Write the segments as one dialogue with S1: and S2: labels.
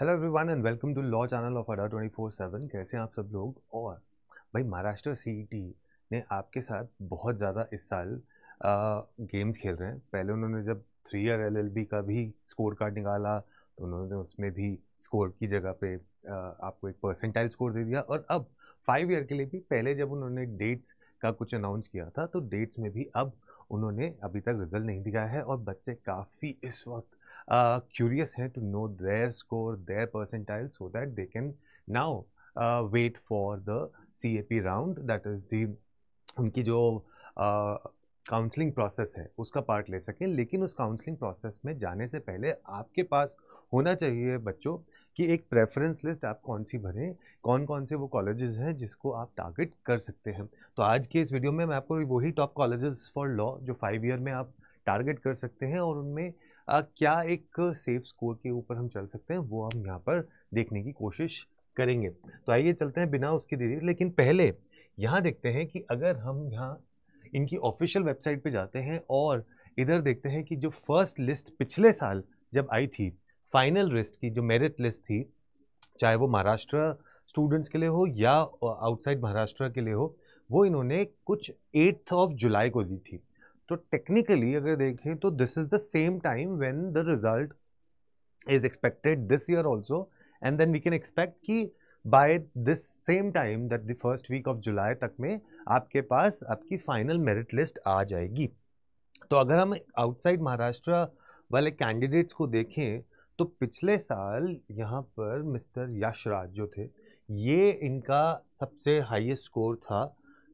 S1: Hello everyone and welcome to law channel of Adda twenty four seven कैसे आप सब लोग और भाई महाराष्ट्र सी e ने आपके साथ बहुत ज़्यादा इस साल गेम्स खेल रहे हैं पहले उन्होंने जब थ्री ईयर एल का भी स्कोर कार्ड निकाला तो उन्होंने उसमें भी स्कोर की जगह पे आ, आपको एक परसेंटाइल स्कोर दे दिया और अब फाइव ईयर के लिए भी पहले जब उन्होंने डेट्स का कुछ अनाउंस किया था तो डेट्स में भी अब उन्होंने अभी तक रिजल्ट नहीं दिया है और बच्चे काफ़ी इस वक्त curious curious to to know their score, their percentile, so that they can now uh, wait for the CAP round, that is the उनकी जो काउंसलिंग uh, प्रोसेस है उसका पार्ट ले सकें लेकिन उस काउंसलिंग प्रोसेस में जाने से पहले आपके पास होना चाहिए बच्चों कि एक प्रेफरेंस लिस्ट आप कौन सी भरें कौन कौन से वो कॉलेजेस हैं जिसको आप टारगेट कर सकते हैं तो आज के इस वीडियो में मैं आपको वही टॉप कॉलेजेस फॉर लॉ जो फाइव ईयर में आप टारगेट कर सकते हैं और उनमें क्या एक सेफ स्कोर के ऊपर हम चल सकते हैं वो हम यहाँ पर देखने की कोशिश करेंगे तो आइए चलते हैं बिना उसकी देरी लेकिन पहले यहाँ देखते हैं कि अगर हम यहाँ इनकी ऑफिशियल वेबसाइट पे जाते हैं और इधर देखते हैं कि जो फर्स्ट लिस्ट पिछले साल जब आई थी फाइनल लिस्ट की जो मेरिट लिस्ट थी चाहे वो महाराष्ट्र स्टूडेंट्स के लिए हो या आउटसाइड महाराष्ट्र के लिए हो वो इन्होंने कुछ एट्थ ऑफ जुलाई को दी थी तो टेक्निकली अगर देखें तो this is the same time when the result is expected this year also and then we can expect कि by this same time that the first week of July तक में आपके पास आपकी फाइनल मेरिट लिस्ट आ जाएगी तो अगर हम outside Maharashtra वाले कैंडिडेट्स को देखें तो पिछले साल यहाँ पर मिस्टर यशराज जो थे ये इनका सबसे हाईएस्ट स्कोर था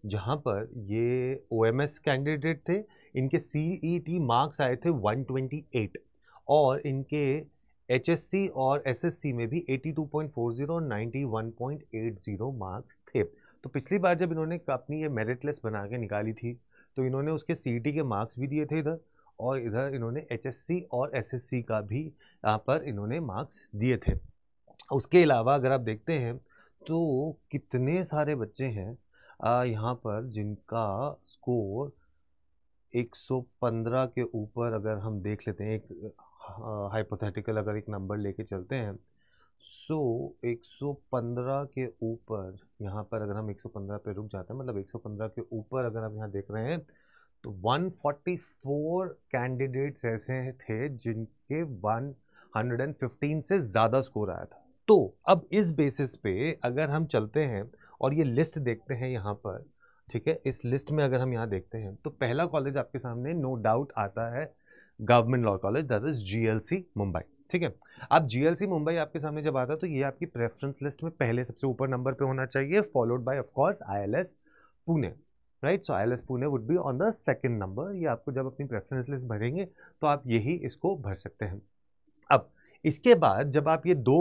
S1: जहाँ पर ये ओ कैंडिडेट थे इनके सी मार्क्स e आए थे 128 और इनके सी और सी में भी 82.40 और 91.80 मार्क्स थे तो पिछली बार जब इन्होंने अपनी ये मेरिट लिस्ट बना के निकाली थी तो इन्होंने उसके सी e के मार्क्स भी दिए थे इधर और इधर इन्होंने सी और सी का भी यहाँ पर इन्होंने मार्क्स दिए थे उसके अलावा अगर आप देखते हैं तो कितने सारे बच्चे हैं यहाँ पर जिनका स्कोर 115 के ऊपर अगर हम देख लेते हैं एक हाइपोथेटिकल अगर एक नंबर लेके चलते हैं सो so, 115 के ऊपर यहाँ पर अगर हम 115 पे रुक जाते हैं मतलब 115 के ऊपर अगर हम यहाँ देख रहे हैं तो 144 कैंडिडेट्स ऐसे थे जिनके 115 से ज़्यादा स्कोर आया था तो अब इस बेसिस पे अगर हम चलते हैं और ये लिस्ट देखते हैं यहाँ पर ठीक है इस लिस्ट में अगर हम यहाँ देखते हैं तो पहला कॉलेज आपके सामने नो no डाउट आता है government law college that is GLC Mumbai ठीक है अब जीएलसी मुंबई आपके सामने जब आता है तो ये आपकी प्रेफरेंस लिस्ट में पहले सबसे ऊपर नंबर पे होना चाहिए followed by of course as Pune right so I Pune would be on the second number ये आपको जब अपनी प्रेफरेंस लिस्ट भरेंगे तो आप यही इसको भर सकते हैं अब इसके बाद जब आप ये दो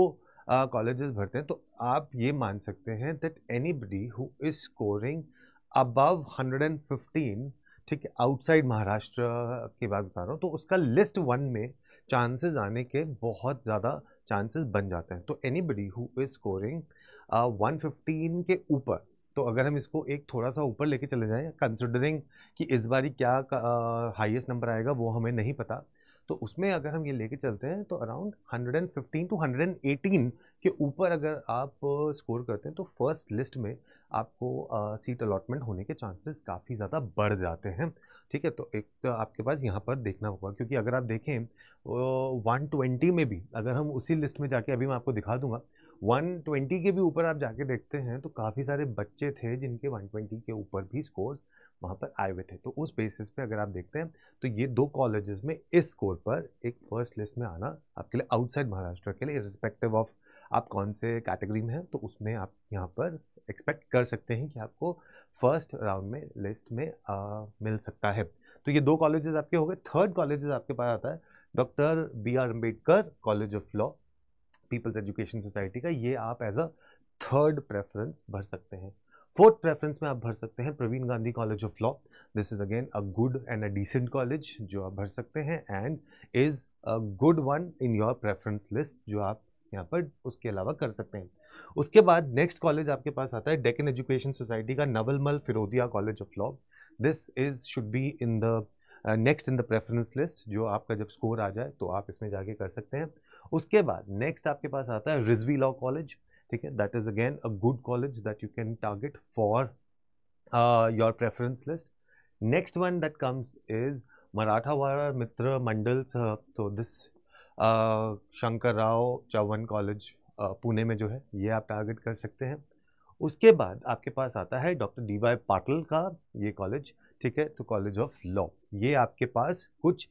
S1: कॉलेजेस uh, भरते हैं तो आप ये मान सकते हैं that anybody who is scoring and 115 ठीक है आउटसाइड महाराष्ट्र की बात बता रहा हूँ तो उसका लिस्ट वन में चांसेस आने के बहुत ज़्यादा चांसेस बन जाते हैं तो anybody who is scoring one fifteen के ऊपर तो अगर हम इसको एक थोड़ा सा ऊपर लेके चले जाएं कंसिडरिंग कि इस बारी क्या हाईएस्ट uh, नंबर आएगा वो हमें नहीं पता तो उसमें अगर हम ये लेके चलते हैं तो अराउंड 115 टू 118 के ऊपर अगर आप स्कोर करते हैं तो फर्स्ट लिस्ट में आपको सीट अलॉटमेंट होने के चांसेस काफ़ी ज़्यादा बढ़ जाते हैं ठीक है तो एक तो आपके पास यहाँ पर देखना होगा क्योंकि अगर आप देखें वन ट्वेंटी में भी अगर हम उसी लिस्ट में जाके अभी मैं आपको दिखा दूंगा वन ट्वेंटी के भी ऊपर आप जाके देखते हैं तो काफ़ी सारे बच्चे थे जिनके वन ट्वेंटी के ऊपर भी स्कोर्स वहाँ पर आए हुए थे तो उस बेसिस पे अगर आप देखते हैं तो ये दो कॉलेजेस में इस स्कोर पर एक फर्स्ट लिस्ट में आना आपके लिए आउटसाइड महाराष्ट्र के लिए रिस्पेक्टिव ऑफ आप कौन से कैटेगरी में हैं तो उसमें आप यहाँ पर एक्सपेक्ट कर सकते हैं कि आपको फर्स्ट राउंड में लिस्ट में आ, मिल सकता है तो ये दो कॉलेजेस आपके हो गए थर्ड कॉलेजेस आपके पास आता है doctor B R Ambedkar college of law people's education society का ये आप एज अ थर्ड प्रेफरेंस भर सकते हैं फोर्थ प्रेफरेंस में आप भर सकते हैं Praveen Gandhi college of law this is again a good and a decent college जो आप भर सकते हैं and is a good one in your preference list जो आप यहाँ पर उसके अलावा कर सकते हैं उसके बाद नेक्स्ट कॉलेज आपके पास आता है डेकन एजुकेशन सोसाइटी का Navalmal Firodia college of law this is should be in the next in the preference list जो आपका जब स्कोर आ जाए तो आप इसमें जाके कर सकते हैं उसके बाद नेक्स्ट आपके पास आता है रिजवी लॉ कॉलेज ठीक है that is again a good college that you can target for your preference list next one that comes is Marathwada Mitra Mandal sir. This Shankar Rao Shankar college Pune uh, में जो है ये आप टारगेट कर सकते हैं उसके बाद आपके पास आता है डॉक्टर डी वाई पाटिल का ये कॉलेज ठीक है तो कॉलेज ऑफ लॉ ये आपके पास कुछ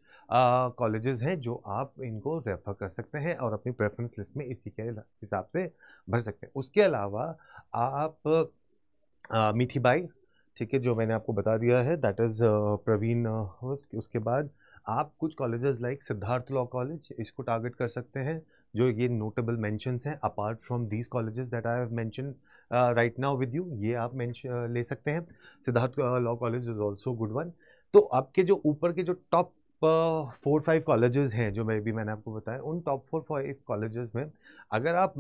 S1: कॉलेजेस हैं जो आप इनको रेफ़र कर सकते हैं और अपनी प्रेफरेंस लिस्ट में इसी के हिसाब से भर सकते हैं उसके अलावा आप आ, मीठी बाई ठीक है जो मैंने आपको बता दिया है दैट इज़ प्रवीण उसके बाद आप कुछ colleges like Siddharth law college इसको टारगेट कर सकते हैं जो ये नोटेबल मेंशंस हैं apart from these colleges that I have mention right now with you ये आप मैं ले सकते हैं Siddharth law college is also good one तो आपके जो ऊपर के जो टॉप फोर फाइव कॉलेजेस हैं जो मैं भी मैंने आपको बताया उन टॉप फोर फाइव कॉलेजेस में अगर आप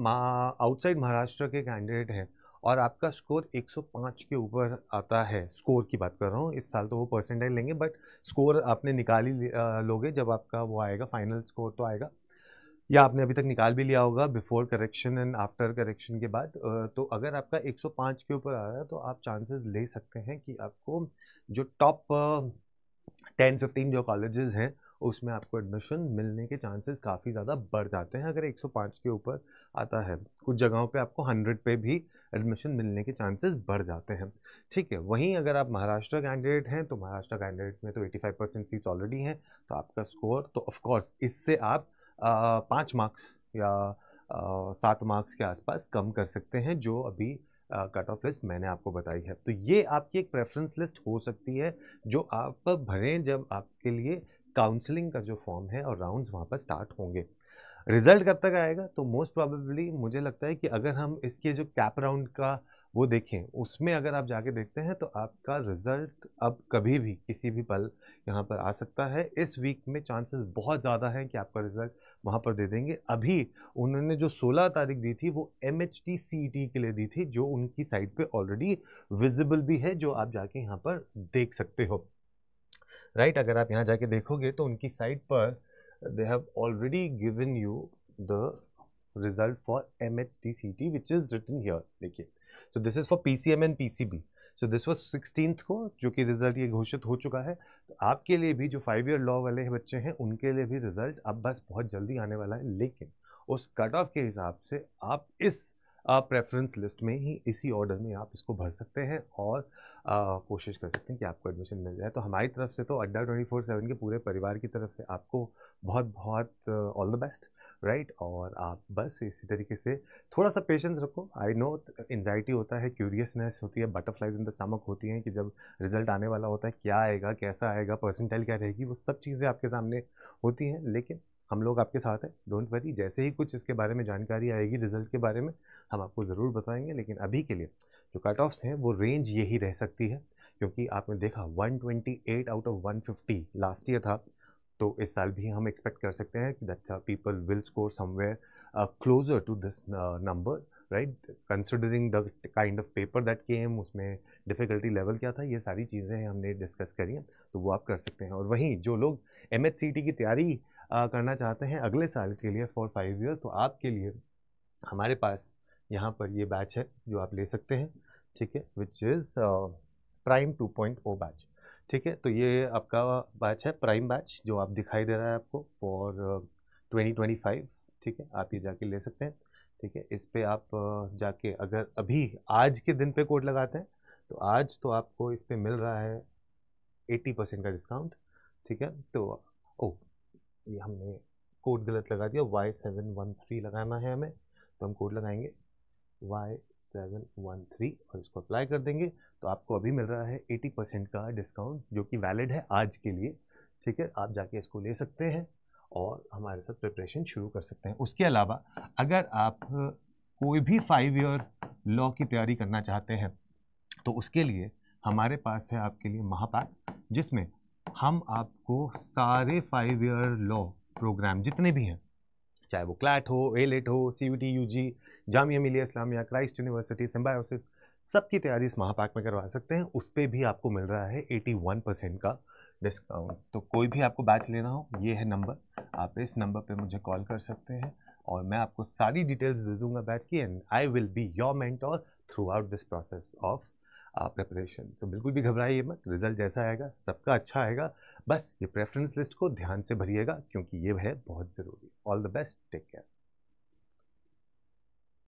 S1: आउटसाइड महाराष्ट्र के कैंडिडेट हैं और आपका स्कोर 105 के ऊपर आता है स्कोर की बात कर रहा हूँ इस साल तो वो परसेंटेज लेंगे बट स्कोर आपने निकाल ही लोगे जब आपका वो आएगा फाइनल स्कोर तो आएगा या आपने अभी तक निकाल भी लिया होगा before correction and after correction के बाद तो अगर आपका 105 के ऊपर आ रहा है तो आप चांसेस ले सकते हैं कि आपको जो टॉप टेन फिफ्टीन जो कॉलेजेस हैं उसमें आपको एडमिशन मिलने के चांसेस काफ़ी ज़्यादा बढ़ जाते हैं अगर 105 के ऊपर आता है कुछ जगहों पे आपको 100 पे भी एडमिशन मिलने के चांसेस बढ़ जाते हैं ठीक है वहीं अगर आप महाराष्ट्र कैंडिडेट हैं तो महाराष्ट्र कैंडिडेट में तो 85 परसेंट सीट्स ऑलरेडी हैं तो आपका स्कोर तो ऑफकोर्स इससे आप पाँच मार्क्स या सात मार्क्स के आसपास कम कर सकते हैं जो अभी कट ऑफ लिस्ट मैंने आपको बताई है तो ये आपकी एक प्रेफरेंस लिस्ट हो सकती है जो आप भरें जब आपके लिए काउंसलिंग का जो फॉर्म है और राउंड्स वहाँ पर स्टार्ट होंगे रिजल्ट कब तक आएगा तो मोस्ट प्रॉबेबली मुझे लगता है कि अगर हम इसके जो कैप राउंड का वो देखें उसमें अगर आप जाके देखते हैं तो आपका रिज़ल्ट अब कभी भी किसी भी पल यहाँ पर आ सकता है इस वीक में चांसेस बहुत ज़्यादा हैं कि आपका रिज़ल्ट वहाँ पर दे देंगे अभी उन्होंने जो 16 तारीख दी थी वो M H T C T के लिए दी थी जो उनकी साइट पे ऑलरेडी विजिबल भी है जो आप जाके यहाँ पर देख सकते हो राइट right, अगर आप यहाँ जाके देखोगे तो उनकी साइट पर दे have already given you the result for M H T C T which is written here देखिए so this is for P C M and P C B so this was sixteen को जो कि result ये घोषित हो चुका है तो आपके लिए भी जो फाइव ईयर लॉ वाले बच्चे हैं उनके लिए भी रिजल्ट अब बस बहुत जल्दी आने वाला है लेकिन उस कट ऑफ के हिसाब से आप इस प्रेफरेंस लिस्ट में ही इसी ऑर्डर में आप इसको भर सकते हैं और कोशिश कर सकते हैं कि आपको एडमिशन मिल जाए तो हमारी तरफ से तो अड्डा ट्वेंटी फोर सेवन के पूरे परिवार की तरफ से आपको बहुत बहुत all the best right right? और आप बस इसी तरीके से थोड़ा सा पेशेंस रखो आई नो एनजाइटी होता है क्यूरियसनेस होती है बटरफ्लाइज इन द स्टमक होती हैं कि जब रिजल्ट आने वाला होता है क्या आएगा कैसा आएगा पर्सेंटाइल क्या रहेगी वो सब चीज़ें आपके सामने होती हैं लेकिन हम लोग आपके साथ हैं डोंट वरी जैसे ही कुछ इसके बारे में जानकारी आएगी रिजल्ट के बारे में हम आपको ज़रूर बताएंगे लेकिन अभी के लिए जो कट ऑफ्स हैं वो रेंज यही रह सकती है क्योंकि आपने देखा 128 आउट ऑफ 150 लास्ट ईयर था तो इस साल भी हम एक्सपेक्ट कर सकते हैं कि that people will score somewhere closer to this number right considering the kind of paper that came उसमें डिफ़िकल्टी लेवल क्या था ये सारी चीज़ें हमने डिस्कस करी हैं तो वो आप कर सकते हैं और वहीं जो लोग एम की तैयारी uh, करना चाहते हैं अगले साल के लिए फॉर फाइव ईयर तो आपके लिए हमारे पास यहाँ पर ये बैच है जो आप ले सकते हैं ठीक है which is prime two point O batch ठीक है तो ये आपका बैच है प्राइम बैच जो आप दिखाई दे रहा है आपको फॉर ट्वेंटी ट्वेंटी फाइव ठीक है आप ये जाके ले सकते हैं ठीक है इस पर आप uh, जाके अगर अभी आज के दिन पे कोड लगाते हैं तो आज तो आपको इस पर मिल रहा है एट्टी परसेंट का डिस्काउंट ठीक है तो ओ ये हमने कोड गलत लगा दिया वाई सेवन वन थ्री लगाना है हमें तो हम कोड लगाएंगे वाई सेवन वन थ्री और इसको अप्लाई कर देंगे तो आपको अभी मिल रहा है एटी परसेंट का डिस्काउंट जो कि वैलिड है आज के लिए ठीक है आप जाके इसको ले सकते हैं और हमारे साथ प्रिपरेशन शुरू कर सकते हैं उसके अलावा अगर आप कोई भी फाइव ईयर लॉ की तैयारी करना चाहते हैं तो उसके लिए हमारे पास है आपके लिए महापैक जिसमें हम आपको सारे फाइव ईयर लॉ प्रोग्राम जितने भी हैं चाहे वो क्लैट हो एलेट e हो C UG T U G Jamia Millia Islamia Christ university symbiosis सबकी तैयारी इस महापाक में करवा सकते हैं उस पर भी आपको मिल रहा है एटी वन परसेंट का डिस्काउंट तो कोई भी आपको बैच लेना हो ये है नंबर आप इस नंबर पे मुझे कॉल कर सकते हैं और मैं आपको सारी डिटेल्स दे दूंगा बैच की and I will be your और throughout this process of preparation so बिल्कुल भी घबराइए मत रिजल्ट जैसा आएगा सबका अच्छा आएगा बस ये प्रेफरेंस लिस्ट को ध्यान से भरिएगा क्योंकि ये है बहुत ज़रूरी all the best take care